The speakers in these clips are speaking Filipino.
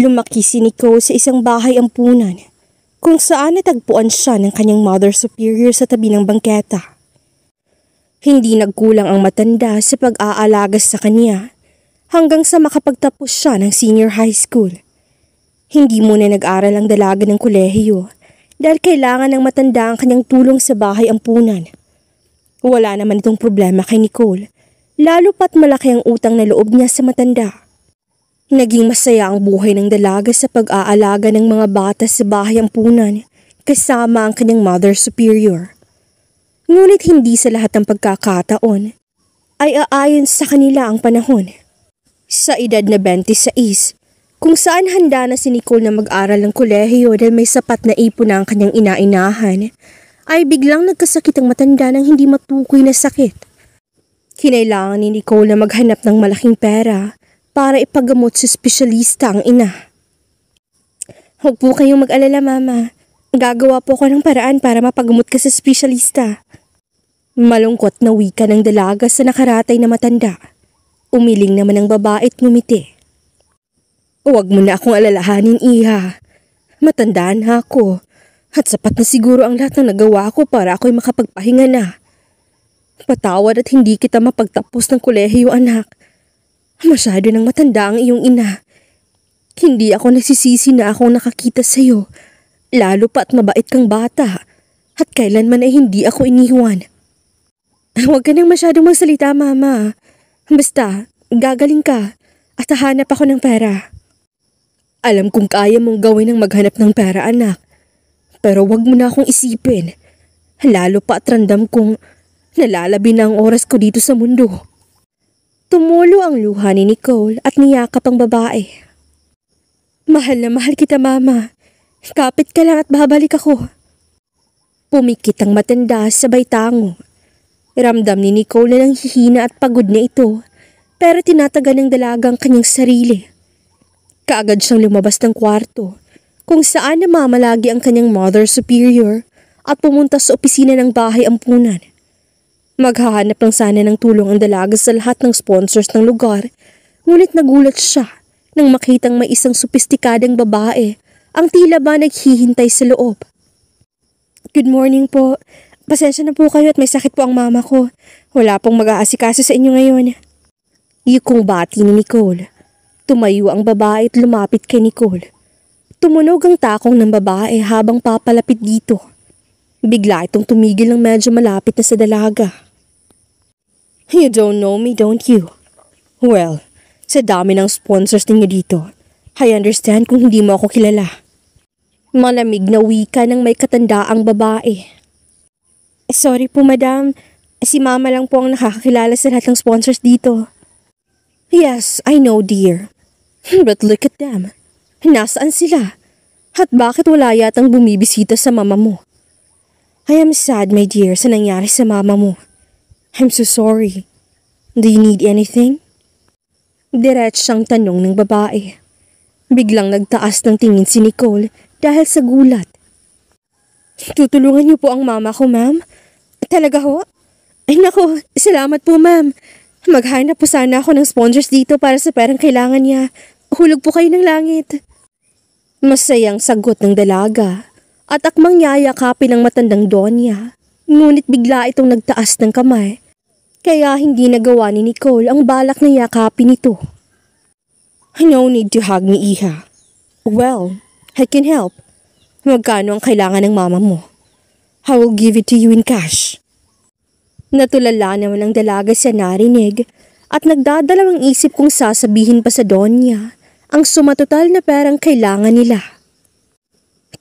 Lumaki si Nico sa isang bahay ampunan kung saan natagpuan siya ng kanyang mother superior sa tabi ng bangketa. Hindi nagkulang ang matanda sa pag-aalagas sa kanya hanggang sa makapagtapos siya ng senior high school. Hindi muna nag-aral ang dalaga ng kolehiyo dahil kailangan ng matanda ang kanyang tulong sa bahay ampunan. Wala naman itong problema kay Nicole, lalo pat malaki ang utang na loob niya sa matanda. Naging masaya ang buhay ng dalaga sa pag-aalaga ng mga bata sa bahay ampunan kasama ang kanyang mother superior. Ngunit hindi sa lahat ng pagkakataon ay aayon sa kanila ang panahon. Sa edad na 26, kung saan handa na si Nicole na mag-aral ng kolehiyo dahil may sapat na ipon na ang kanyang inainahan, ay biglang nagkasakit ang matanda ng hindi matukoy na sakit. Kinailangan ni Nicole na maghanap ng malaking pera para ipagamot sa espesyalista ang ina. Huwag po kayong mag-alala, Mama. Gagawa po ako ng paraan para mapagamot ka sa espesyalista. Malungkot na wika ng dalaga sa nakaratay na matanda. Umiling naman ang babae at ngumiti. Huwag mo na akong alalahanin, Iha. Matandaan na ako. At sapat na siguro ang lahat ng nagawa ko para ako'y makapagpahinga na. Patawad at hindi kita mapagtapos ng kolehiyo, anak. Masyado nang matanda ang iyong ina. Hindi ako nagsisisi na akong nakakita sa'yo. Lalo pa at mabait kang bata. At kailanman ay hindi ako iniwan. Huwag ka nang masyadong magsalita, Mama. Basta, gagaling ka at hahanap ako ng pera. Alam kong kaya mong gawin ang maghanap ng pera, anak. Pero wag mo na akong isipin. Lalo pa at randam kong nalalabi na ang oras ko dito sa mundo. Tumulo ang luha ni Nicole at niyakap ang babae. Mahal na mahal kita mama. Kapit ka lang at babalik ako. Pumikit ang matanda sa tango. Ramdam ni Nicole na nang hihina at pagod na ito pero tinatagan ng dalagang kanyang sarili. Kaagad siyang lumabas ng kwarto kung saan namamalagi ang kanyang mother superior at pumunta sa opisina ng bahay ampunan. Maghahanap lang sana ng tulong ang dalaga sa lahat ng sponsors ng lugar. Ngunit nagulat siya nang makitang may isang sopistikadang babae ang tila ba naghihintay sa loob. Good morning po. Pasensya na po kayo at may sakit po ang mama ko. Wala pong mag-aasikaso sa inyo ngayon. Yukong bati ni Nicole. Tumayo ang babae at lumapit kay Nicole. Tumunog ang takong ng babae habang papalapit dito. Bigla itong tumigil ng medyo malapit na sa dalaga. You don't know me, don't you? Well, sa dami ng sponsors ninyo dito, I understand kung hindi mo ako kilala. Malamig na wika ng may katandaang babae. Eh, sorry po, madam. Eh, si mama lang po ang nakakakilala sa lahat ng sponsors dito. Yes, I know, dear. But look at them. Nasaan sila? At bakit wala yatang bumibisita sa mama mo? I am sad, my dear, sa nangyari sa mama mo. I'm so sorry. Do you need anything? Diretsang tanong ng babae. Biglang nagtaas ng tingin si Nicole dahil sa gulat. Tutulungan niyo po ang mama ko, ma'am? Talaga ho? Ay nako, salamat po, ma'am. Maghanap po sana ako ng sponsors dito para sa perang kailangan niya. Hulog po kayo ng langit. Masayang sagot ng dalaga at akmang yayakapin ng matandang donya. Ngunit bigla itong nagtaas ng kamay. Kaya hindi nagawa ni Nicole ang balak na yakapin nito. No need to hug me, Iha. Well, I can help. Magkano ang kailangan ng mama mo? I will give it to you in cash. Natulala naman ang dalaga sa narinig at nagdadalawang isip kung sasabihin pa sa Donya ang sumatotal na perang kailangan nila.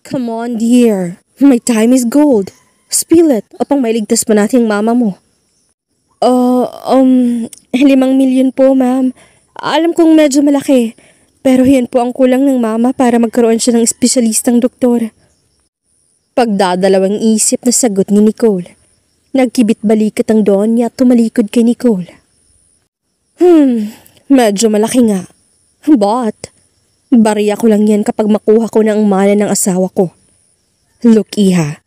Come on, dear. My time is gold. Spill it, upang mailigtas pa natin mama mo. Uh, um, limang milyon po, ma'am. Alam kong medyo malaki, pero yan po ang kulang ng mama para magkaroon siya ng espesyalistang doktor. Pagdadalawang isip na sagot ni Nicole. Nagkibit balikat ang Donya at tumalikod kay Nicole. Hmm, medyo malaki nga. But, bariya ko lang yan kapag makuha ko na ang mana ng asawa ko. Look, iha,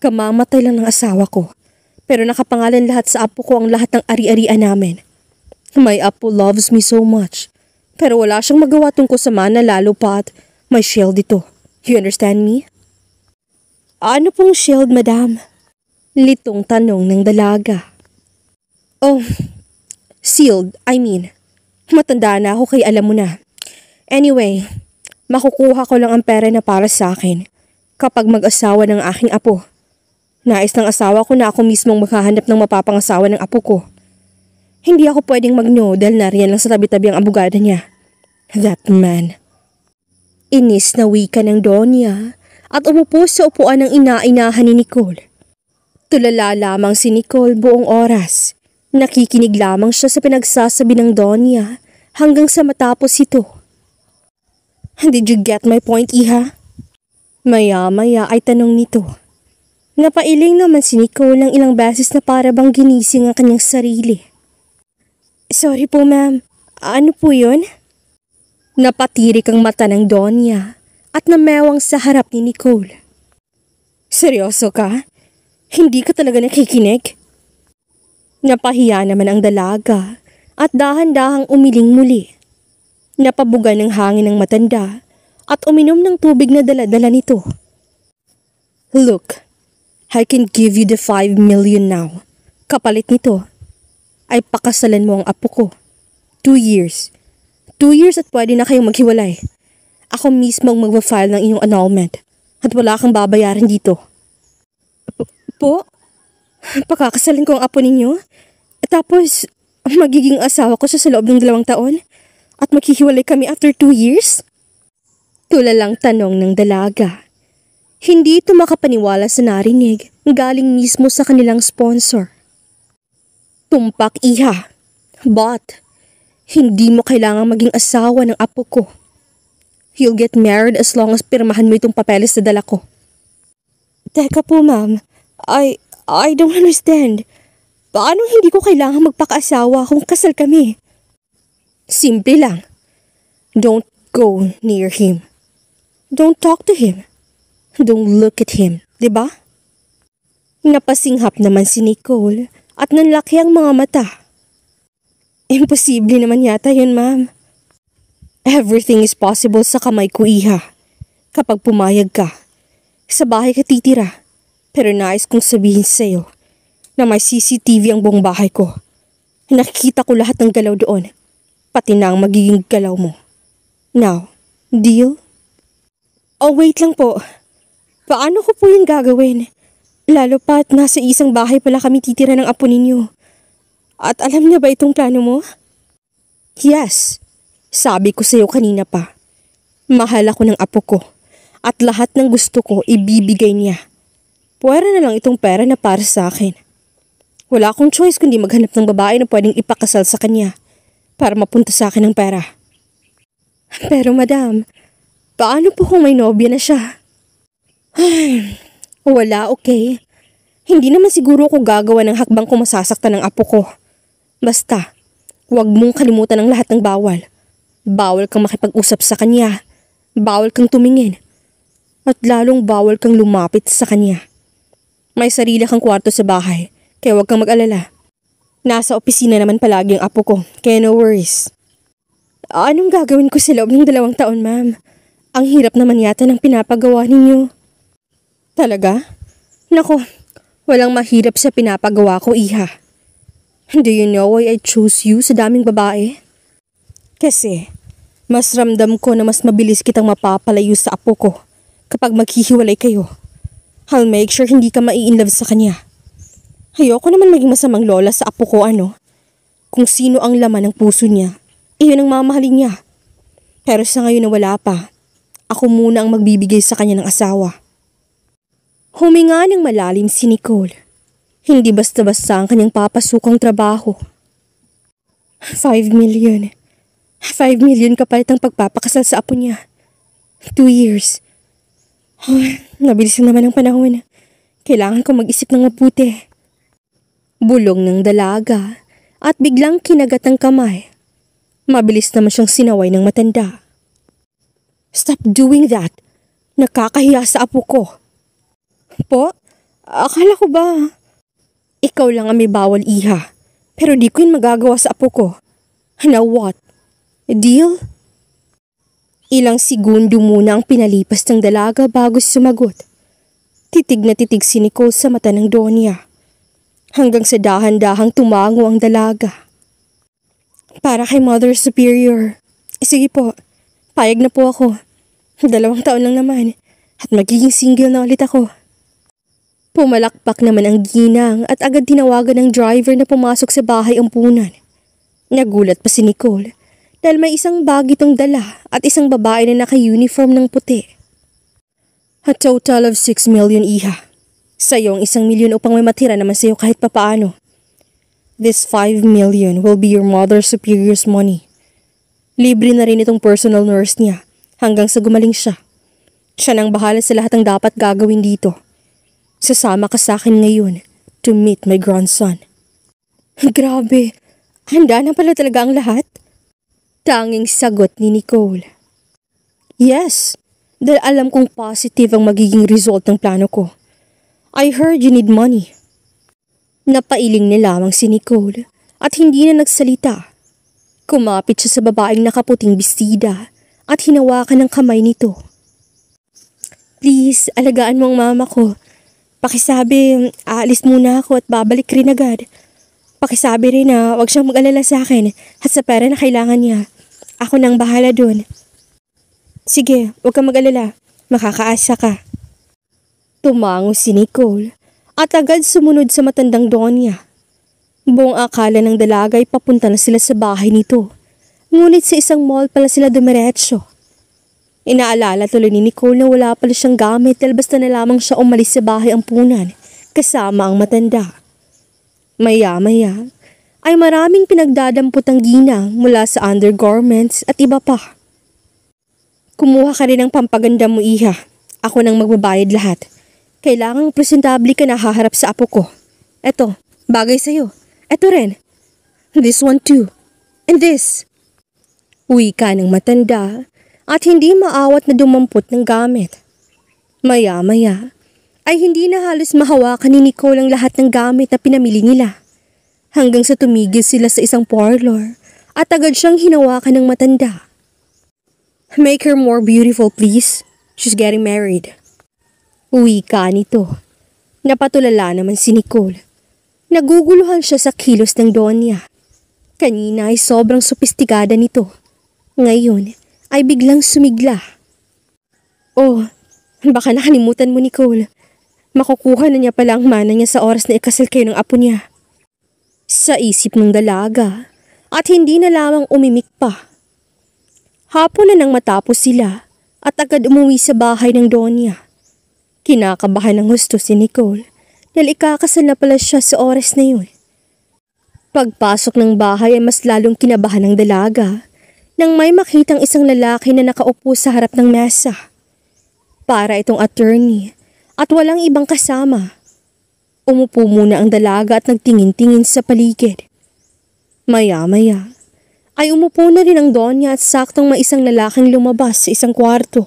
Kamamatay lang ng asawa ko. Pero nakapangalan lahat sa apo ko ang lahat ng ari-arian namin. My apo loves me so much. Pero wala siyang magawa tungkol sa mana lalo pa at may shield ito. You understand me? Ano pong shield, madam? Litong tanong ng dalaga. Oh, sealed, I mean. Matanda na ako kay alam mo na. Anyway, makukuha ko lang ang pera na para sa akin kapag mag-asawa ng aking apo. Nais ng asawa ko na ako mismong maghahanap ng mapapangasawa ng apo ko. Hindi ako pwedeng mag-no dahil nariyan lang sa tabi-tabi ang abogada niya. That man. Inis na wika ng Donya at umupo sa upuan ng ina-inahan ni Nicole. Tulala lamang si Nicole buong oras. Nakikinig lamang siya sa pinagsasabi ng Donya hanggang sa matapos ito. Did you get my point, Iha? Maya-maya ay tanong nito. Napailing naman si Nicole ng ilang beses na para bang ginising ang kanyang sarili. Sorry po ma'am, ano po yun? Napatirik ang mata ng Donya at namewang sa harap ni Nicole. Seryoso ka? Hindi ka talaga nakikinig? Napahiya naman ang dalaga at dahan-dahang umiling muli. Napabuga ng hangin ng matanda at uminom ng tubig na dala-dala nito. Look, I can give you the 5 million now. Kapalit nito, ay pakasalan mo ang apo ko. Two years. Two years at pwede na kayong maghiwalay. Ako mismo ang magwa-file ng inyong annulment. At wala kang babayaran dito. po? Pakakasalan ko ang apo ninyo? Tapos, magiging asawa ko siya sa loob ng dalawang taon? At maghihiwalay kami after two years? Tula lang tanong ng dalaga. Hindi ito makapaniwala sa narinig galing mismo sa kanilang sponsor. Tumpak iha. But, hindi mo kailangang maging asawa ng apo ko. You'll get married as long as pirmahan mo itong papeles na dala ko. Teka po ma'am, I, I don't understand. Paano hindi ko kailangang magpakaasawa kung kasal kami? Simple lang. Don't go near him. Don't talk to him. Don't look at him, di ba? Napasinghap naman si Nicole at nanlaki ang mga mata. Imposible naman yata yun, ma'am. Everything is possible sa kamay ko, iha. Kapag pumayag ka, sa bahay ka titira. Pero nais kong sabihin sa'yo na may CCTV ang buong bahay ko. Nakikita ko lahat ng galaw doon, pati na ang magiging galaw mo. Now, deal? Oh, wait lang po. Paano ko po yun gagawin? Lalo pa at nasa isang bahay pala kami titira ng apo ninyo. At alam niya ba itong plano mo? Yes, sabi ko sa'yo kanina pa. Mahal ako ng apo ko at lahat ng gusto ko ibibigay niya. Pwera na lang itong pera na para sa akin. Wala akong choice kundi maghanap ng babae na pwedeng ipakasal sa kanya para mapunta sa akin ang pera. Pero madam, paano po kung may nobya na siya? Ay, wala, okay. Hindi naman siguro ako gagawa ng hakbang kung masasaktan ng apo ko. Basta, huwag mong kalimutan ang lahat ng bawal. Bawal kang makipag-usap sa kanya. Bawal kang tumingin. At lalong bawal kang lumapit sa kanya. May sarili kang kwarto sa bahay, kaya huwag kang mag-alala. Nasa opisina naman palagi ang apo ko, kaya no worries. Anong gagawin ko sa loob ng dalawang taon, ma'am? Ang hirap naman yata ng pinapagawa ninyo. Talaga? Nako, walang mahirap sa pinapagawa ko, iha. Do you know why I choose you sa daming babae? Kasi, mas ramdam ko na mas mabilis kitang mapapalayo sa apo ko kapag maghihiwalay kayo. I'll make sure hindi ka mai-inlove sa kanya. Ayoko naman maging masamang lola sa apo ko, ano? Kung sino ang laman ng puso niya, iyon ang mamahalin niya. Pero sa ngayon na wala pa, ako muna ang magbibigay sa kanya ng asawa. Huminga ng malalim si Nicole. Hindi basta-basta ang kanyang papasukang trabaho. 5 million. 5 million kapalit ang pagpapakasal sa apo niya. 2 years. Oh, nabilis naman ang panahon. Kailangan ko mag-isip ng mabuti. Bulong ng dalaga at biglang kinagat ang kamay. Mabilis naman siyang sinaway ng matanda. Stop doing that! Nakakahiya sa apo ko! Po? Akala ko ba... Ikaw lang ang may bawal iha. Pero di ko yun magagawa sa apo ko. Now what? Deal? Ilang segundo muna ang pinalipas ng dalaga bago sumagot. Titig na titig si Nicole sa mata ng Donya. Hanggang sa dahan-dahang tumango ang dalaga. Para kay Mother Superior. Eh, sige po, payag na po ako. Dalawang taon lang naman at magiging single na ulit ako. Pumalakpak naman ang ginang at agad tinawagan ng driver na pumasok sa bahay ang punan. Nagulat pa si Nicole dahil may isang bag itong dala at isang babae na naka-uniform ng puti. A total of 6 million iha. Sa'yo ang isang milyon upang may matira naman sa'yo kahit papaano. This 5 million will be your mother's superior's money. Libre na rin itong personal nurse niya hanggang sa gumaling siya. Siya nang bahala sa lahat ng dapat gagawin dito. Sasama ka sa akin ngayon to meet my grandson. Grabe, handa na pala talaga ang lahat? Tanging sagot ni Nicole. Yes, dahil alam kong positive ang magiging result ng plano ko. I heard you need money. Napailing na lamang si Nicole at hindi na nagsalita. Kumapit siya sa babaeng nakaputing bistida at hinawakan ng kamay nito. Please, alagaan mo ang mama ko Pakisabi, aalis muna ako at babalik rin agad. Pakisabi rin na huwag siyang mag-alala sa akin at sa pera na kailangan niya. Ako nang bahala dun. Sige, huwag kang mag-alala. Makakaasa ka. Tumango si Nicole at agad sumunod sa matandang Donya. Buong akala ng dalaga ay papunta na sila sa bahay nito. Ngunit sa isang mall pala sila dumiretso. Inaalala tuloy ni Nicole na wala pala siyang gamit dahil basta na lamang siya umalis sa bahay ang punan kasama ang matanda. Maya-maya ay maraming pinagdadampot ang ginang mula sa undergarments at iba pa. Kumuha ka rin ng pampaganda mo, iha. Ako nang magbabayad lahat. Kailangang presentable ka na haharap sa apo ko. Eto, bagay sa'yo. Eto rin. This one too. And this. Uwi ka ng matanda at hindi maawat na dumampot ng gamit. Maya-maya ay hindi na halos mahawakan ni Nicole ang lahat ng gamit na pinamili nila. Hanggang sa tumigil sila sa isang parlor at agad siyang hinawakan ng matanda. Make her more beautiful please. She's getting married. Uwi ka nito. Napatulala naman si Nicole. Naguguluhan siya sa kilos ng Donya. Kanina ay sobrang sopistikada nito. Ngayon ay biglang sumigla. Oh, baka nakalimutan mo Nicole. Makukuha na niya pala ang mana niya sa oras na ikasal kayo ng apo niya. Sa isip ng dalaga at hindi na lamang umimik pa. Hapon na nang matapos sila at agad umuwi sa bahay ng Donya. Kinakabahan ng husto si Nicole dahil ikakasal na pala siya sa oras na yun. Pagpasok ng bahay ay mas lalong kinabahan ng dalaga nang may makitang isang lalaki na nakaupo sa harap ng mesa. Para itong attorney at walang ibang kasama. Umupo muna ang dalaga at nagtingin-tingin sa paligid. Maya-maya ay umupo na rin ang donya at saktong may isang lalaking lumabas sa isang kwarto.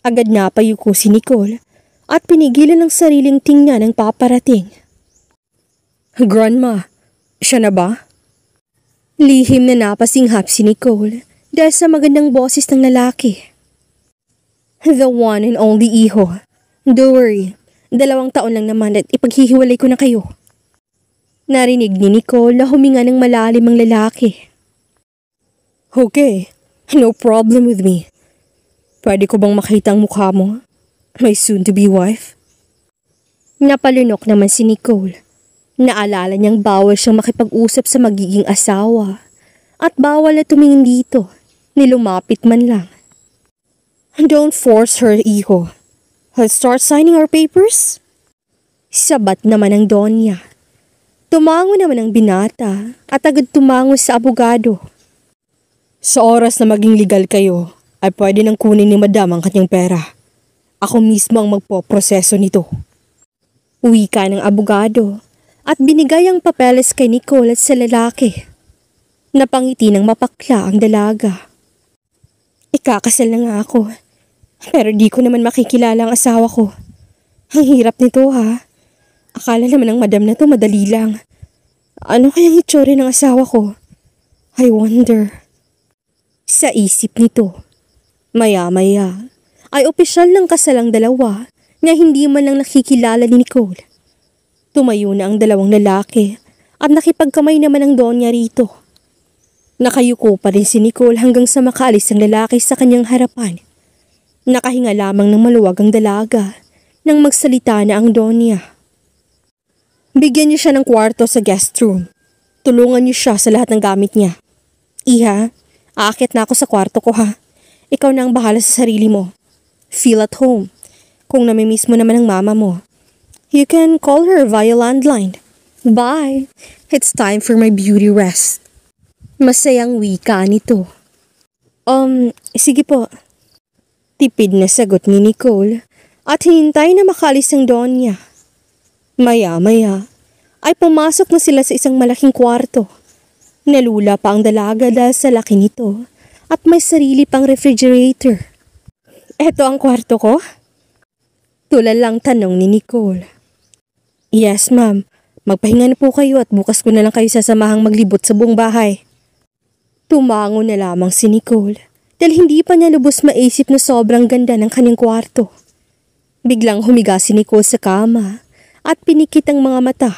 Agad na payuko si Nicole at pinigilan ang sariling tingnan ng paparating. Grandma, siya na ba? Lihim na napasinghap si Nicole dahil sa magandang boses ng lalaki. The one and only iho. Don't worry, dalawang taon lang naman at ipaghihiwalay ko na kayo. Narinig ni Nicole na huminga ng malalim ang lalaki. Okay, no problem with me. Pwede ko bang makita ang mukha mo? My soon-to-be wife? Napalunok naman si Nicole Naalala niyang bawal siyang makipag-usap sa magiging asawa at bawal na tumingin dito, nilumapit man lang. Don't force her, iho. I'll start signing our papers. Sabat naman ang Donya. Tumango naman ang binata at agad tumango sa abogado. Sa oras na maging legal kayo, ay pwede nang kunin ni madam ang kanyang pera. Ako mismo ang magpo-proseso nito. Uwi ka ng abogado at binigay ang papeles kay Nicole at sa lalaki. Napangiti ng mapakla ang dalaga. Ikakasal na nga ako. Pero di ko naman makikilala ang asawa ko. Ang hirap nito ha. Akala naman ng madam na to madali lang. Ano kayang itsure ng asawa ko? I wonder. Sa isip nito, maya-maya ay opisyal ng kasalang dalawa na hindi man lang nakikilala ni Nicole. Tumayo na ang dalawang lalaki at nakipagkamay naman ang donya rito. Nakayuko pa rin si Nicole hanggang sa makaalis ang lalaki sa kanyang harapan. Nakahinga lamang ng maluwag ang dalaga nang magsalita na ang donya. Bigyan niyo siya ng kwarto sa guest room. Tulungan niyo siya sa lahat ng gamit niya. Iha, aakit na ako sa kwarto ko ha. Ikaw na ang bahala sa sarili mo. Feel at home. Kung namimiss mo naman ang mama mo, You can call her via landline. Bye! It's time for my beauty rest. Masayang wika nito. Um, sige po. Tipid na sagot ni Nicole at hinintay na makalis ang Donya. Maya-maya ay pumasok na sila sa isang malaking kwarto. Nalula pa ang dalaga dahil sa laki nito at may sarili pang refrigerator. Eto ang kwarto ko? Tulal lang tanong ni Nicole. Yes, ma'am. Magpahinga na po kayo at bukas ko na lang kayo sasamahang maglibot sa buong bahay. Tumango na lamang si Nicole dahil hindi pa niya lubos maisip na sobrang ganda ng kanyang kwarto. Biglang humiga si Nicole sa kama at pinikit ang mga mata.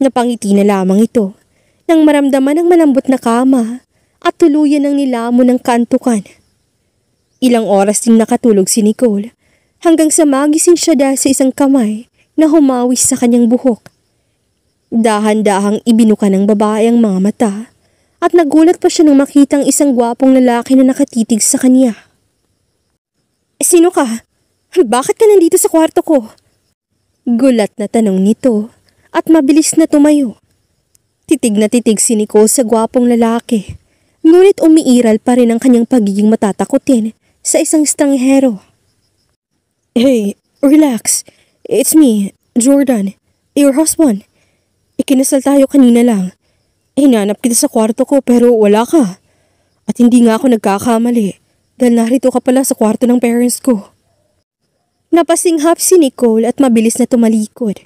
Napangiti na lamang ito nang maramdaman ang malambot na kama at tuluyan ang nilamo ng kantukan. Ilang oras din nakatulog si Nicole hanggang sa magising siya dahil sa isang kamay na humawis sa kanyang buhok. Dahan-dahang ibinuka ng babae ang mga mata at nagulat pa siya nang makitang isang gwapong lalaki na nakatitig sa kanya. Eh, sino ka? Bakit ka nandito sa kwarto ko? Gulat na tanong nito at mabilis na tumayo. Titig na titig si Nicole sa gwapong lalaki. Ngunit umiiral pa rin ang kanyang pagiging matatakotin sa isang stranghero. Hey, relax. It's me, Jordan, your husband. Ikinasal tayo kanina lang. Hinanap kita sa kwarto ko pero wala ka. At hindi nga ako nagkakamali dahil narito ka pala sa kwarto ng parents ko. Napasinghap si Nicole at mabilis na tumalikod.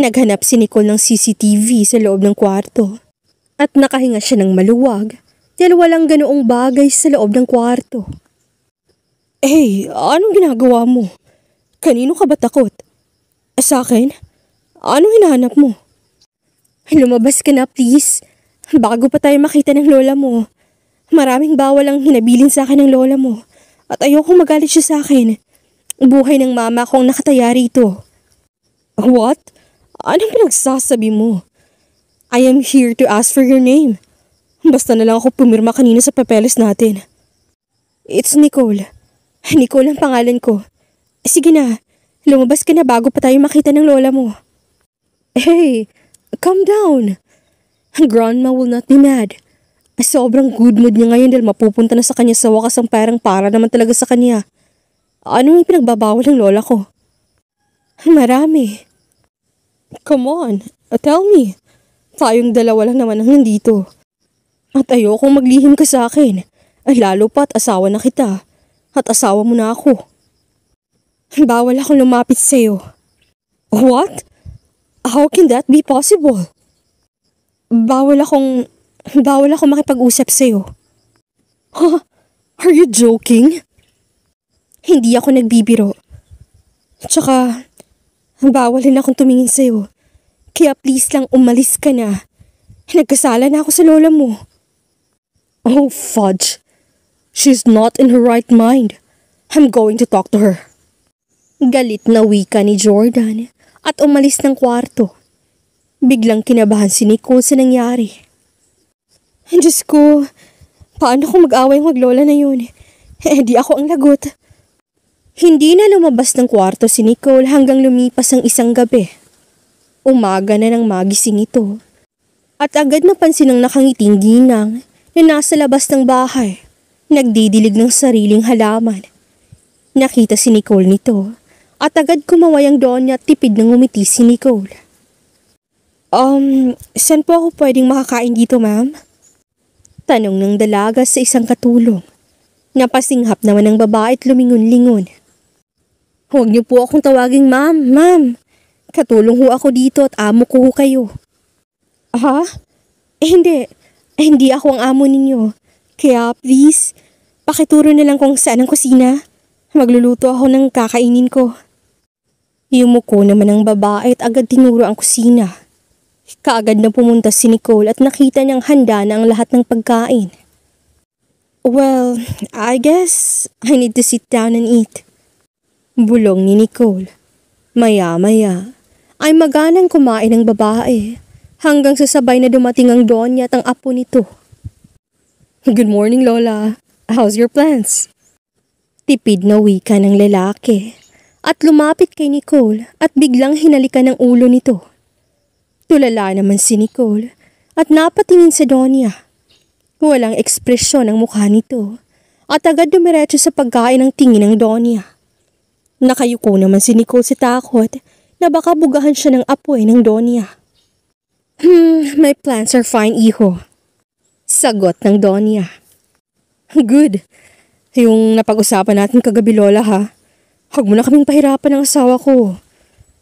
Naghanap si Nicole ng CCTV sa loob ng kwarto at nakahinga siya ng maluwag dahil walang ganoong bagay sa loob ng kwarto. Hey, anong ginagawa mo? Kanino ka ba takot? sa akin? Ano hinahanap mo? Lumabas ka na please. Bago pa tayo makita ng lola mo. Maraming bawal ang hinabilin sa akin ng lola mo. At ayokong magalit siya sa akin. Buhay ng mama ko kong nakataya rito. What? Anong pinagsasabi mo? I am here to ask for your name. Basta na lang ako pumirma kanina sa papeles natin. It's Nicole. Nicole ang pangalan ko. Sige na, Lumabas ka na bago pa tayo makita ng lola mo. Hey, calm down. Grandma will not be mad. Sobrang good mood niya ngayon dahil mapupunta na sa kanya sa wakas ang parang para naman talaga sa kanya. Ano yung pinagbabawal ng lola ko? Marami. Come on, tell me. Tayong dalawa lang naman ang nandito. At ayokong maglihim ka sa akin. Lalo pa at asawa na kita. At asawa mo na ako. Bawal akong lumapit sa'yo. What? How can that be possible? Bawal akong... Bawal akong makipag-usap sa'yo. Huh? Are you joking? Hindi ako nagbibiro. Tsaka, bawal na akong tumingin sa'yo. Kaya please lang umalis ka na. Nagkasala na ako sa lola mo. Oh, fudge. She's not in her right mind. I'm going to talk to her. Galit na wika ni Jordan at umalis ng kwarto. Biglang kinabahan si Nicole sa nangyari. Diyos ko, paano kung mag-away ang maglola na yun? Eh di ako ang lagot. Hindi na lumabas ng kwarto si Nicole hanggang lumipas ang isang gabi. Umaga na nang magising ito. At agad napansin ang nakangiting ginang na nasa labas ng bahay. Nagdidilig ng sariling halaman. Nakita si Nicole nito at agad kumaway ang Donya at tipid nang umiti si Nicole. Um, saan po ako pwedeng makakain dito ma'am? Tanong ng dalaga sa isang katulong. Napasinghap naman ang babae at lumingon-lingon. Huwag niyo po akong tawaging ma'am, ma'am. Katulong ho ako dito at amo ko ho kayo. Ha? Eh, hindi. Eh, hindi ako ang amo ninyo. Kaya please, pakituro na lang kung saan ang kusina. Magluluto ako ng kakainin ko. Yumuko naman ang babae at agad tinuro ang kusina. Kaagad na pumunta si Nicole at nakita niyang handa na ang lahat ng pagkain. Well, I guess I need to sit down and eat. Bulong ni Nicole. Maya-maya ay maganang kumain ng babae hanggang sa sabay na dumating ang donya at ang apo nito. Good morning, Lola. How's your plants? Tipid na wika ng lalaki at lumapit kay Nicole at biglang hinalikan ng ulo nito. Tulala naman si Nicole at napatingin sa Donia. Walang ekspresyon ang mukha nito at agad dumiretso sa pagkain ang tingin ng Donia. Nakayuko naman si Nicole sa takot na baka bugahan siya ng apoy ng Donia. Hmm, my plans are fine, iho. Sagot ng Donia. Good. Yung napag-usapan natin kagabi, Lola, ha? Huwag mo na kaming pahirapan ng asawa ko.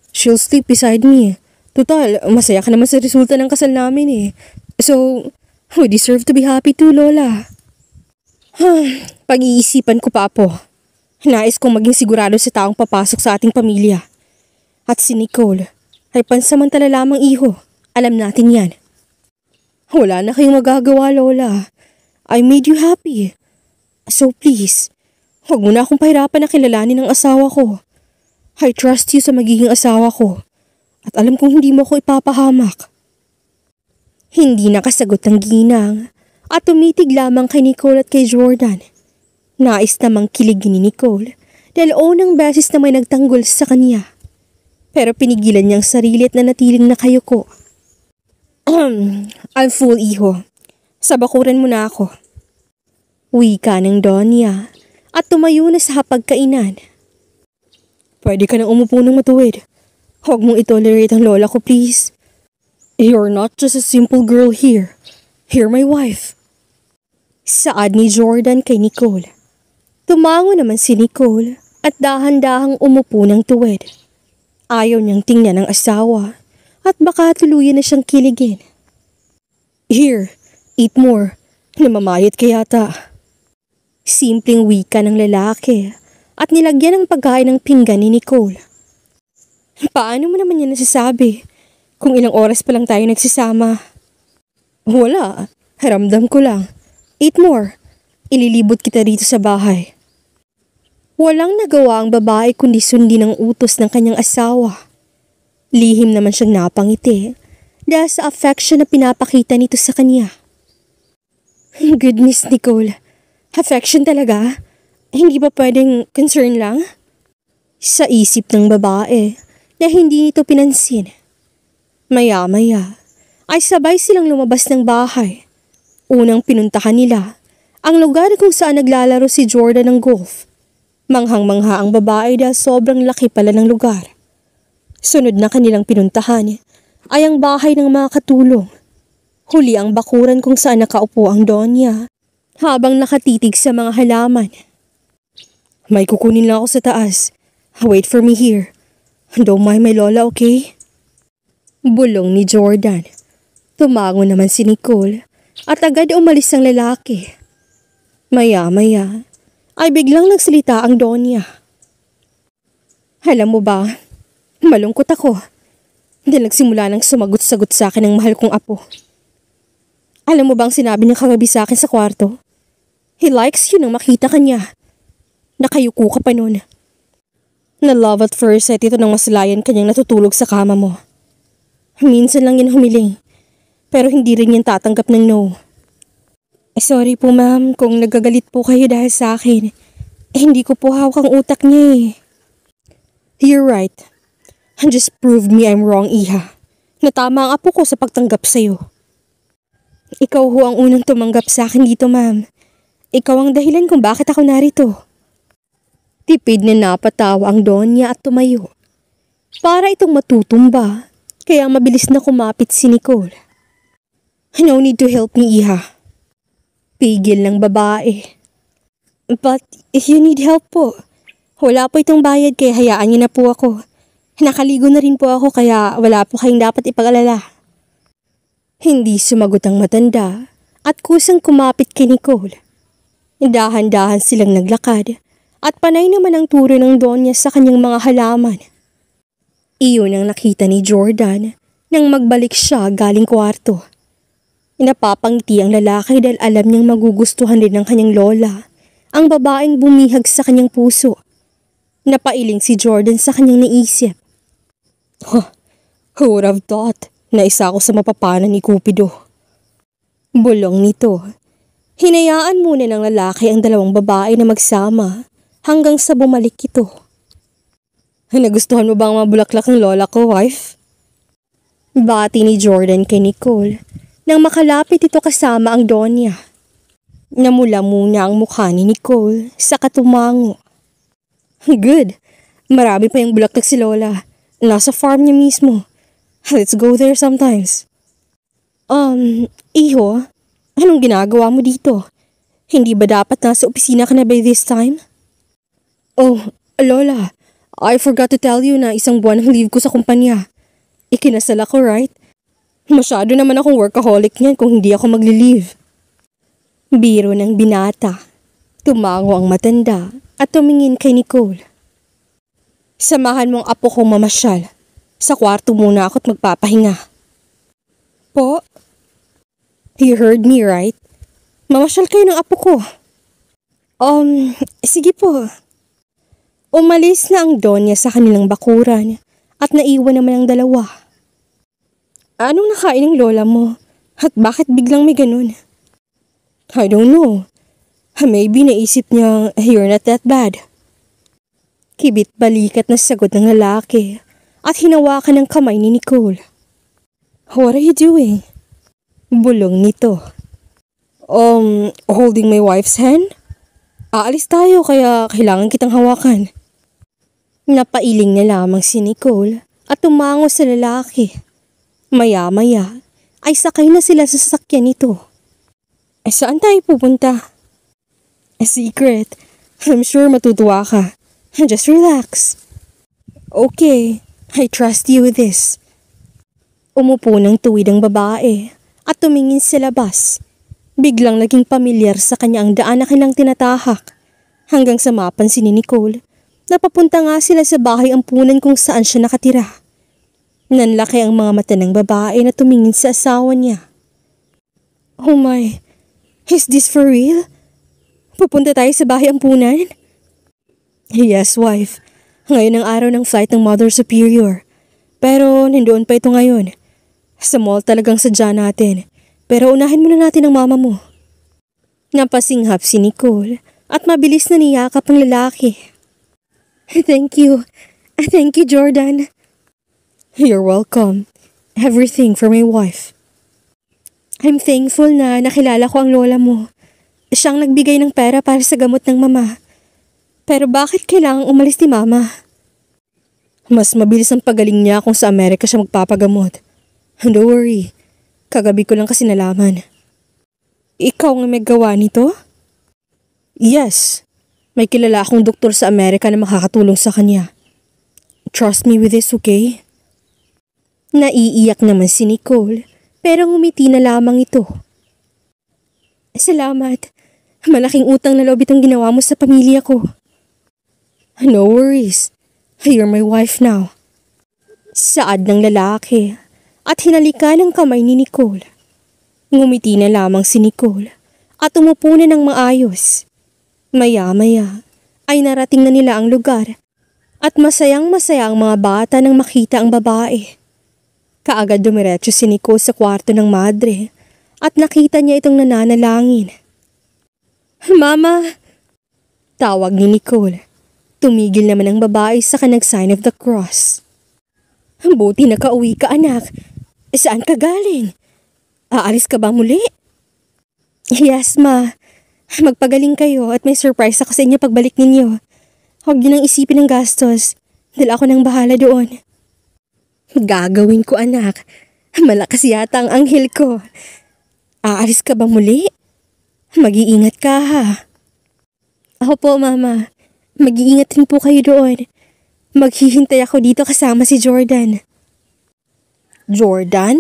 She'll sleep beside me. Total, masaya ka naman sa resulta ng kasal namin eh. So, we deserve to be happy too, Lola. pag-iisipan ko pa po. Nais kong maging sigurado sa taong papasok sa ating pamilya. At si Nicole ay pansamantala lamang iho. Alam natin yan. Wala na kayong magagawa, Lola. I made you happy. So please, Huwag mo na akong pahirapan na kilalanin ang asawa ko. I trust you sa magiging asawa ko. At alam kong hindi mo ako ipapahamak. Hindi nakasagot ang ginang at tumitig lamang kay Nicole at kay Jordan. Nais namang kiligin ni Nicole dahil unang beses na may nagtanggol sa kanya. Pero pinigilan niyang sarili at nanatiling nakayuko. I'm full, iho. Sabakuran mo na ako. Wika ng Donya at tumayo na sa hapagkainan. Pwede ka nang umupo ng matuwid. Huwag mong itolerate ang lola ko, please. You're not just a simple girl here. Here my wife. Saad ni Jordan kay Nicole. Tumango naman si Nicole at dahan-dahang umupo ng tuwid. Ayaw niyang tingnan ang asawa at baka tuluyan na siyang kiligin. Here, eat more. Namamayat ka yata. Simpleng wika ng lalaki at nilagyan ng pagkain ng pinggan ni Nicole. Paano mo naman niya nasasabi? Kung ilang oras pa lang tayo nagsisama. Wala. Haramdam ko lang. Eat more. Ililibot kita rito sa bahay. Walang nagawa ang babae kundi sundin ang utos ng kanyang asawa. Lihim naman siyang napangiti dahil sa affection na pinapakita nito sa kanya. Goodness, Nicole. Affection talaga? Hindi ba pwedeng concern lang? Sa isip ng babae na hindi nito pinansin. Maya-maya ay sabay silang lumabas ng bahay. Unang pinuntahan nila ang lugar kung saan naglalaro si Jordan ng golf. Manghang-mangha ang babae dahil sobrang laki pala ng lugar. Sunod na kanilang pinuntahan ay ang bahay ng mga katulong. Huli ang bakuran kung saan nakaupo ang Donya habang nakatitig sa mga halaman. May kukunin lang ako sa taas. Wait for me here. Don't mind my lola, okay? Bulong ni Jordan. Tumango naman si Nicole at agad umalis ang lalaki. Maya-maya ay biglang nagsalita ang Donya. Alam mo ba, malungkot ako Hindi nagsimula nang sumagot-sagot sa akin ang mahal kong apo. Alam mo bang sinabi niya kagabi sa akin sa kwarto? He likes you nang makita kanya. Nakayuko ka pa nun. Na love at first sight ito nang masilayan kanyang natutulog sa kama mo. Minsan lang yan humiling. Pero hindi rin yan tatanggap ng no. Eh, sorry po ma'am kung nagagalit po kayo dahil sa akin. Eh, hindi ko po hawak ang utak niya eh. You're right. And just proved me I'm wrong, Iha. Natama ang apo ko sa pagtanggap sa'yo. Ikaw ho ang unang tumanggap sa akin dito, ma'am. Ikaw ang dahilan kung bakit ako narito. Tipid na napatawa ang Donya at tumayo. Para itong matutumba, kaya mabilis na kumapit si Nicole. I No need to help me, Iha. Pigil ng babae. But if you need help po, wala po itong bayad kaya hayaan niyo na po ako. Nakaligo na rin po ako kaya wala po kayong dapat ipag-alala. Hindi sumagot ang matanda at kusang kumapit kay Nicole. Dahan-dahan silang naglakad at panay naman ang turo ng Donya sa kanyang mga halaman. Iyon ang nakita ni Jordan nang magbalik siya galing kwarto. Napapangiti ang lalaki dahil alam niyang magugustuhan din ng kanyang lola ang babaeng bumihag sa kanyang puso. Napailing si Jordan sa kanyang naisip. Huh, who would have thought na isa ako sa mapapanan ni Cupido? Bulong nito Hinayaan muna ng lalaki ang dalawang babae na magsama hanggang sa bumalik ito. Nagustuhan mo ba ang mabulaklak ng lola ko, wife? Bati ni Jordan kay Nicole nang makalapit ito kasama ang Donya. Namula muna ang mukha ni Nicole sa katumango. Good. Marami pa yung bulaklak si Lola. Nasa farm niya mismo. Let's go there sometimes. Um, iho, Anong ginagawa mo dito? Hindi ba dapat nasa opisina ka na by this time? Oh, Lola, I forgot to tell you na isang buwan ang leave ko sa kumpanya. Ikinasal ako, right? Masyado naman akong workaholic niyan kung hindi ako magli-leave. Biro ng binata. Tumango ang matanda at tumingin kay Nicole. Samahan mong apo ko mamasyal. Sa kwarto muna ako't magpapahinga. Po, You heard me right? Mamasyal kayo ng apo ko. Um, sige po. Umalis na ang Donya sa kanilang bakuran at naiwan naman ang dalawa. Anong nakain ng lola mo? At bakit biglang may ganun? I don't know. Maybe naisip niyang you're not that bad. Kibit balikat na sagot ng lalaki at hinawakan ng kamay ni Nicole. What are you doing? bulong nito. Um, holding my wife's hand? Aalis tayo kaya kailangan kitang hawakan. Napailing na lamang si Nicole at tumango sa lalaki. Maya-maya ay sakay na sila sa sasakyan nito. Eh, saan tayo pupunta? A secret. I'm sure matutuwa ka. Just relax. Okay, I trust you with this. Umupo ng tuwid ang babae at tumingin sa labas. Biglang naging pamilyar sa kanya ang daan na kanilang tinatahak. Hanggang sa mapansin ni Nicole, napapunta nga sila sa bahay ampunan kung saan siya nakatira. Nanlaki ang mga mata ng babae na tumingin sa asawa niya. Oh my, is this for real? Pupunta tayo sa bahay ampunan? Yes, wife. Ngayon ang araw ng flight ng Mother Superior. Pero nandoon pa ito ngayon. Sa mall talagang sadya natin. Pero unahin muna natin ang mama mo. Napasinghap si Nicole at mabilis na niyakap ang lalaki. Thank you. Thank you, Jordan. You're welcome. Everything for my wife. I'm thankful na nakilala ko ang lola mo. Siyang nagbigay ng pera para sa gamot ng mama. Pero bakit kailangang umalis ni mama? Mas mabilis ang pagaling niya kung sa Amerika siya magpapagamot. Don't worry. Kagabi ko lang kasi nalaman. Ikaw nga may gawa nito? Yes. May kilala akong doktor sa Amerika na makakatulong sa kanya. Trust me with this, okay? Naiiyak naman si Nicole, pero ngumiti na lamang ito. Salamat. Malaking utang na loob itong ginawa mo sa pamilya ko. No worries. You're my wife now. Saad ng lalaki at hinalika ng kamay ni Nicole. Ngumiti na lamang si Nicole at umupo na ng maayos. Maya-maya ay narating na nila ang lugar at masayang-masaya ang mga bata nang makita ang babae. Kaagad dumiretso si Nicole sa kwarto ng madre at nakita niya itong nananalangin. Mama! Tawag ni Nicole. Tumigil naman ang babae sa kanag sign of the cross. Buti nakauwi ka anak Saan ka galing? Aalis ka ba muli? Yes, ma. Magpagaling kayo at may surprise ako sa inyo pagbalik ninyo. Huwag niyo nang isipin ng gastos. Dahil ako nang bahala doon. Gagawin ko, anak. Malakas yata ang anghel ko. Aalis ka ba muli? Mag-iingat ka, ha? Ako po, Mama. Mag-iingat rin po kayo doon. Maghihintay ako dito kasama si Jordan. Jordan?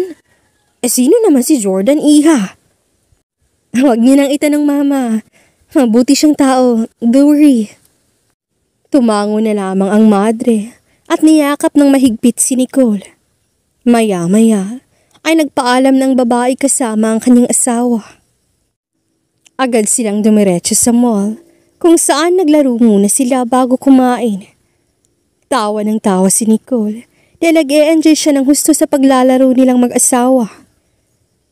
Eh sino naman si Jordan, iha? Huwag niya nang itanong mama. Mabuti siyang tao. Don't worry. Tumango na lamang ang madre at niyakap ng mahigpit si Nicole. Maya-maya ay nagpaalam ng babae kasama ang kanyang asawa. Agad silang dumiretso sa mall kung saan naglaro muna sila bago kumain. Tawa ng tawa si Nicole dahil nag-e-enjoy siya ng husto sa paglalaro nilang mag-asawa.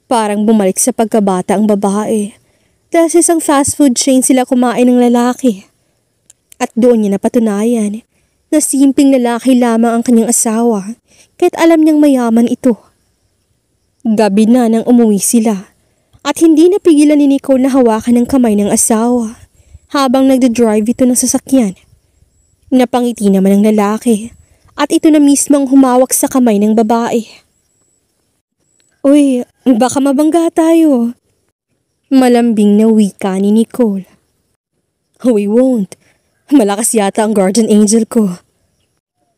Parang bumalik sa pagkabata ang babae dahil sa isang fast food chain sila kumain ng lalaki. At doon niya napatunayan na simping lalaki lamang ang kanyang asawa kahit alam niyang mayaman ito. Gabi na nang umuwi sila at hindi napigilan ni Nicole na hawakan ng kamay ng asawa habang nagda-drive ito ng sasakyan. Napangiti naman ang lalaki at ito na mismo ang humawak sa kamay ng babae. Uy, baka mabangga tayo. Malambing na wika ni Nicole. We won't. Malakas yata ang guardian angel ko.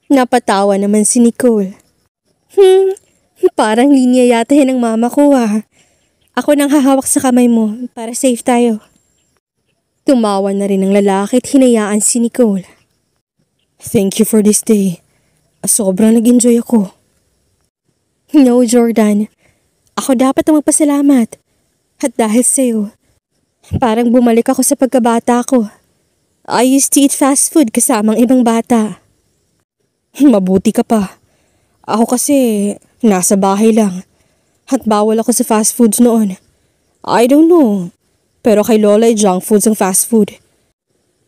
Napatawa naman si Nicole. Hmm, parang linya yata yan ng mama ko ah. Ako nang hahawak sa kamay mo para safe tayo. Tumawa na rin ang lalaki at hinayaan si Nicole. Thank you for this day. Sobrang nag-enjoy ako. No, Jordan. Ako dapat ang magpasalamat. At dahil sa'yo, parang bumalik ako sa pagkabata ko. I used to eat fast food kasamang ibang bata. Mabuti ka pa. Ako kasi nasa bahay lang. At bawal ako sa fast foods noon. I don't know. Pero kay Lola ay junk foods ang fast food.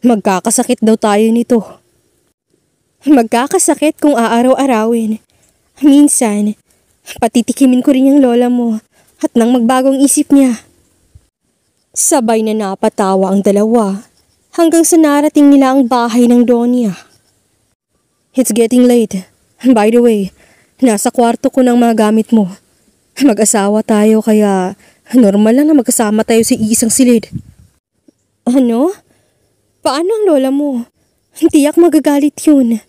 Magkakasakit daw tayo nito. Magkakasakit kung aaraw-arawin. Minsan, patitikimin ko rin yung lola mo at nang magbagong isip niya. Sabay na napatawa ang dalawa hanggang sa narating nila ang bahay ng Donya. It's getting late. By the way, nasa kwarto ko ng mga gamit mo. Mag-asawa tayo kaya normal lang na magkasama tayo sa isang silid. Ano? Paano ang lola mo? Tiyak magagalit yun.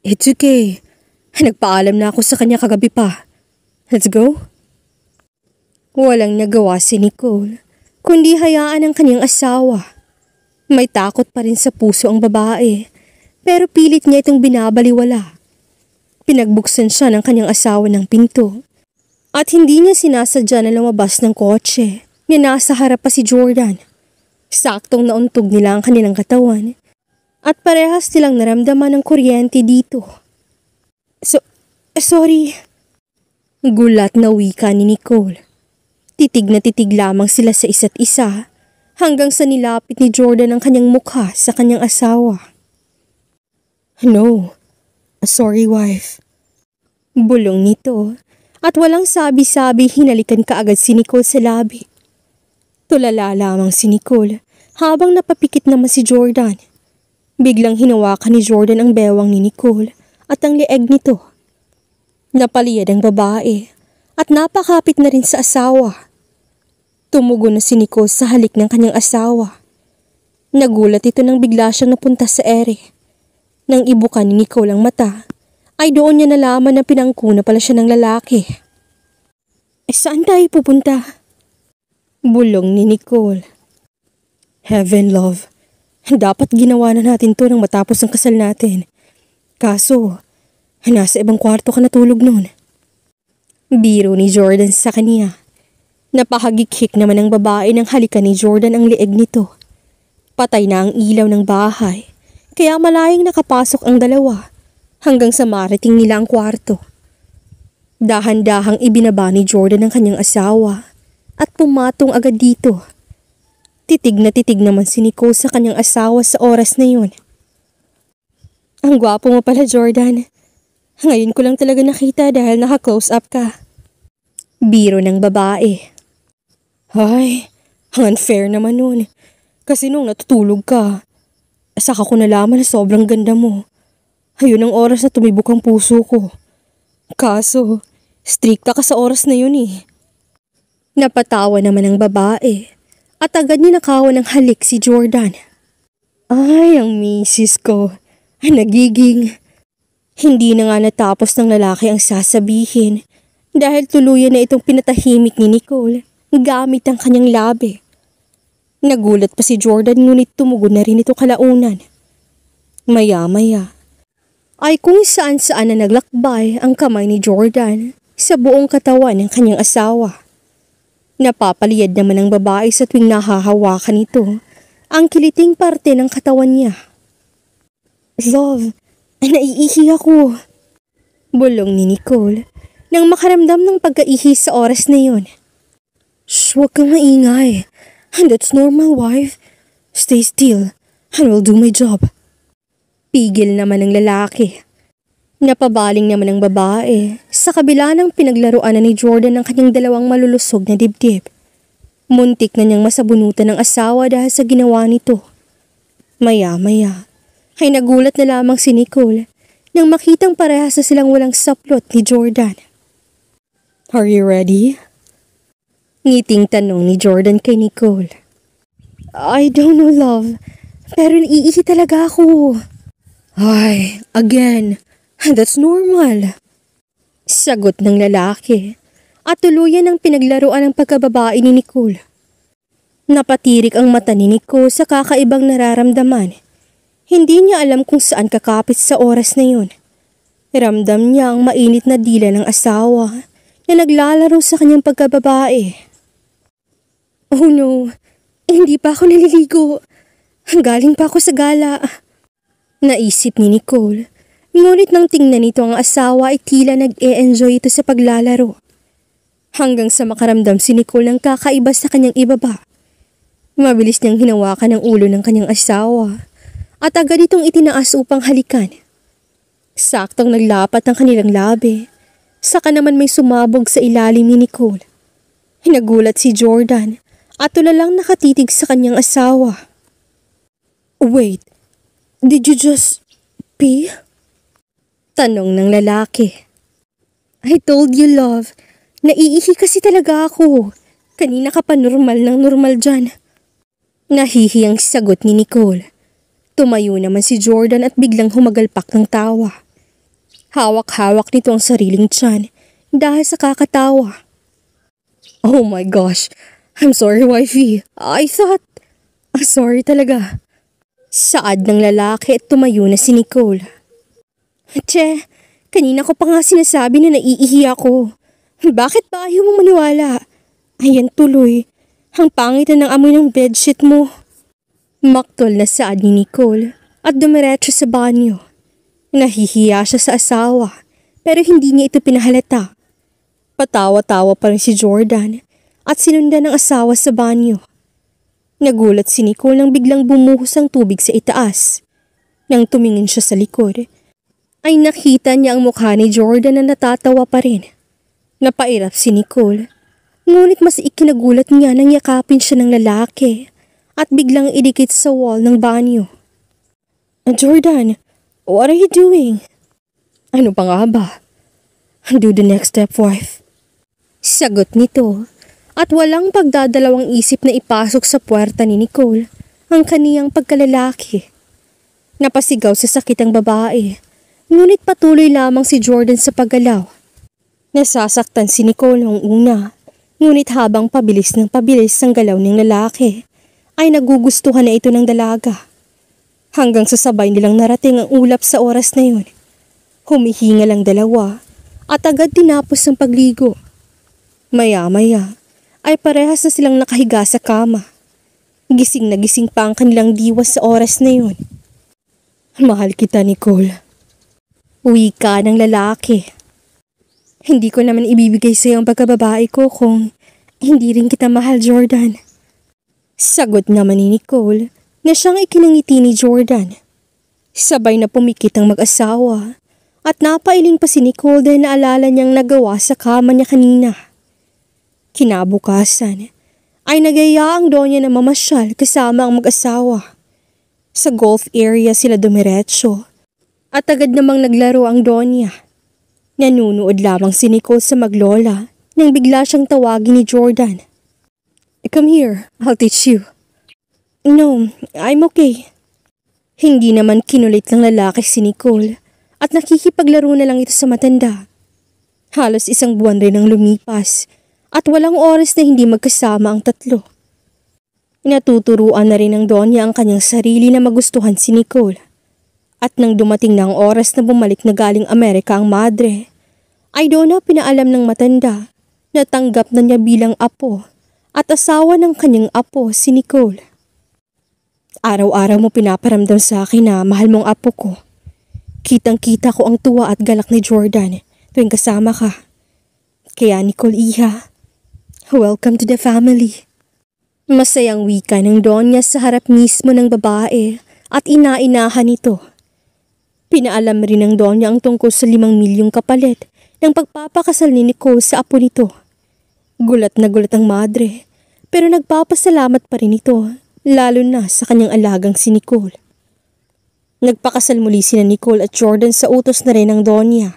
It's okay. Nagpaalam na ako sa kanya kagabi pa. Let's go? Walang nagawa si Nicole, kundi hayaan ang kanyang asawa. May takot pa rin sa puso ang babae, pero pilit niya itong binabaliwala. Pinagbuksan siya ng kanyang asawa ng pinto. At hindi niya sinasadya na lumabas ng kotse na nasa harap pa si Jordan. Saktong nauntog nila ang kanilang katawan at parehas nilang naramdaman ng kuryente dito. So, sorry. Gulat na wika ni Nicole. Titig na titig lamang sila sa isa't isa hanggang sa nilapit ni Jordan ang kanyang mukha sa kanyang asawa. No, sorry wife. Bulong nito at walang sabi-sabi hinalikan kaagad si Nicole sa labi. Tulala lamang si Nicole habang napapikit naman si Jordan Biglang hinawakan ni Jordan ang bewang ni Nicole at ang lieg nito. Napaliyad ang babae at napakapit na rin sa asawa. Tumugo na si Nicole sa halik ng kanyang asawa. Nagulat ito nang bigla siyang napunta sa ere. Nang ibuka ni Nicole ang mata, ay doon niya nalaman na pinangkuna pala siya ng lalaki. Eh, saan tayo pupunta? Bulong ni Nicole. Heaven, love. Dapat ginawa na natin to nang matapos ang kasal natin. Kaso, nasa ibang kwarto ka natulog noon. Biro ni Jordan sa kaniya. Napahagikik naman ang babae ng halika ni Jordan ang leeg nito. Patay na ang ilaw ng bahay, kaya malayang nakapasok ang dalawa hanggang sa marating nila ang kwarto. Dahan-dahang ibinaba ni Jordan ang kanyang asawa at pumatong agad dito Titig na titig naman si Nico sa kanyang asawa sa oras na yun. Ang gwapo mo pala, Jordan. Ngayon ko lang talaga nakita dahil naka-close up ka. Biro ng babae. Ay, unfair naman nun. Kasi nung natutulog ka, saka ko nalaman na sobrang ganda mo. Ayun ang oras na tumibok ang puso ko. Kaso, strikta ka sa oras na yun eh. Napatawa naman ang babae at agad ninakawan ng halik si Jordan. Ay, ang misis ko. Ay, nagiging. Hindi na nga natapos ng lalaki ang sasabihin dahil tuluyan na itong pinatahimik ni Nicole gamit ang kanyang labi. Nagulat pa si Jordan ngunit tumugon na rin ito kalaunan. Maya-maya ay kung saan-saan na naglakbay ang kamay ni Jordan sa buong katawan ng kanyang asawa. Napapaliyad naman ang babae sa tuwing nahahawakan ito ang kiliting parte ng katawan niya. Love, naiihi ako. Bulong ni Nicole nang makaramdam ng pagkaihi sa oras na yon. Shh, huwag kang maingay. And that's normal, wife. Stay still and I'll do my job. Pigil naman ng lalaki. Napabaling naman ang babae sa kabila ng pinaglaruan na ni Jordan ng kanyang dalawang malulusog na dibdib. Muntik na niyang masabunutan ng asawa dahil sa ginawa nito. Maya-maya ay nagulat na lamang si Nicole nang makitang parehas na silang walang saplot ni Jordan. Are you ready? Ngiting tanong ni Jordan kay Nicole. I don't know love, pero naiihi talaga ako. Ay, again. That's normal. Sagot ng lalaki at tuluyan ang pinaglaruan ang pagkababae ni Nicole. Napatirik ang mata ni Nicole sa kakaibang nararamdaman. Hindi niya alam kung saan kakapit sa oras na yun. Ramdam niya ang mainit na dila ng asawa na naglalaro sa kanyang pagkababae. Oh no, hindi pa ako naliligo. Galing pa ako sa gala. Naisip ni Nicole Ngunit nang tingnan nito ang asawa ay tila nag-e-enjoy ito sa paglalaro. Hanggang sa makaramdam si Nicole ng kakaiba sa kanyang ibaba. Mabilis niyang hinawakan ang ulo ng kanyang asawa at agad itong itinaas upang halikan. Saktong naglapat ang kanilang labi. Saka naman may sumabog sa ilalim ni Nicole. Hinagulat si Jordan at tulalang nakatitig sa kanyang asawa. Wait, did you just pee? Tanong ng lalaki. I told you, love. Naiihi kasi talaga ako. Kanina ka pa normal ng normal dyan. Nahihi ang sagot ni Nicole. Tumayo naman si Jordan at biglang humagalpak ng tawa. Hawak-hawak nito ang sariling tiyan dahil sa kakatawa. Oh my gosh, I'm sorry wifey. I thought... I'm ah, sorry talaga. Saad ng lalaki at tumayo na si Nicole. Che, kanina ko pa nga sinasabi na naiihi ko. Bakit ba ayaw mong maniwala? Ayan tuloy. Ang pangit ng amoy ng bedsheet mo. Maktol na saad ni Nicole at dumiretso sa banyo. Nahihiya siya sa asawa pero hindi niya ito pinahalata. Patawa-tawa pa rin si Jordan at sinundan ng asawa sa banyo. Nagulat si Nicole nang biglang bumuhos ang tubig sa itaas. Nang tumingin siya sa likod, ay nakita niya ang mukha ni Jordan na natatawa pa rin. Napairap si Nicole. Ngunit mas ikinagulat niya nang yakapin siya ng lalaki at biglang idikit sa wall ng banyo. Jordan, what are you doing? Ano pa nga ba? Do the next step, wife. Sagot nito at walang pagdadalawang isip na ipasok sa puwerta ni Nicole ang kaniyang pagkalalaki. Napasigaw sa sakit ang babae Ngunit patuloy lamang si Jordan sa paggalaw. Nasasaktan si Nicole noong una, ngunit habang pabilis ng pabilis ang galaw ng lalaki, ay nagugustuhan na ito ng dalaga. Hanggang sa sabay nilang narating ang ulap sa oras na yun. Humihinga lang dalawa at agad tinapos ang pagligo. Maya-maya ay parehas na silang nakahiga sa kama. Gising na gising pa ang kanilang diwa sa oras na yun. Mahal kita, Nicole. Uwi ka ng lalaki. Hindi ko naman ibibigay sa'yo ang pagkababae ko kung hindi rin kita mahal, Jordan. Sagot naman ni Nicole na siyang ikinangiti ni Jordan. Sabay na pumikit ang mag-asawa at napailing pa si Nicole dahil naalala niyang nagawa sa kama niya kanina. Kinabukasan ay nagaya ang donya na mamasyal kasama ang mag-asawa. Sa golf area sila dumiretso at agad namang naglaro ang Donya. Nanunood lamang si Nicole sa maglola nang bigla siyang tawagin ni Jordan. Come here, I'll teach you. No, I'm okay. Hindi naman kinulit ng lalaki si Nicole at nakikipaglaro na lang ito sa matanda. Halos isang buwan rin ang lumipas at walang oras na hindi magkasama ang tatlo. Natuturuan na rin ng Donya ang kanyang sarili na magustuhan si Nicole. At nang dumating na ang oras na bumalik na galing Amerika ang madre, ay doon na pinaalam ng matanda na tanggap na niya bilang apo at asawa ng kanyang apo si Nicole. Araw-araw mo pinaparamdam sa akin na mahal mong apo ko. Kitang-kita ko ang tuwa at galak ni Jordan tuwing kasama ka. Kaya Nicole Iha, welcome to the family. Masayang wika ng Donya sa harap mismo ng babae at inainahan ito. Pinaalam rin ng donya ang tungkol sa limang milyong kapalit ng pagpapakasal ni Nicole sa apo nito. Gulat na gulat ang madre, pero nagpapasalamat pa rin ito, lalo na sa kanyang alagang si Nicole. Nagpakasal muli sina Nicole at Jordan sa utos na rin ng donya.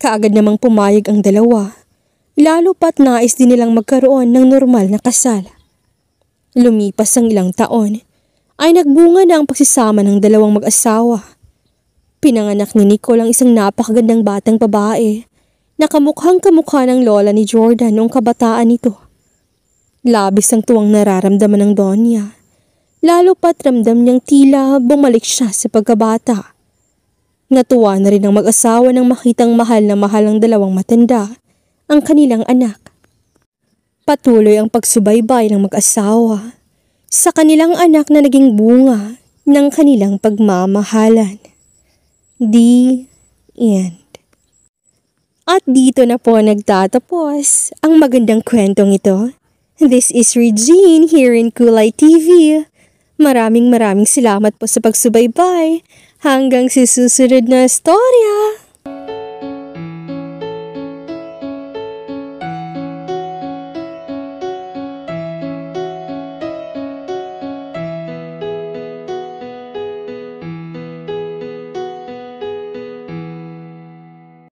Kaagad namang pumayag ang dalawa, lalo pa't nais din nilang magkaroon ng normal na kasal. Lumipas ang ilang taon, ay nagbunga na ang pagsisama ng dalawang mag-asawa Pinanganak ni Nicole ang isang napakagandang batang babae na kamukhang kamukha ng lola ni Jordan noong kabataan nito. Labis ang tuwang nararamdaman ng Donya. Lalo pat ramdam niyang tila bumalik siya sa pagkabata. Natuwa na rin ang mag-asawa nang makitang mahal na mahal ang dalawang matanda, ang kanilang anak. Patuloy ang pagsubaybay ng mag-asawa sa kanilang anak na naging bunga ng kanilang pagmamahalan. The end. At dito na po nagtatapos ang magandang kwentong ito. This is Regine here in Kulay TV. Maraming maraming salamat po sa pagsubaybay. Hanggang sa susunod na storya.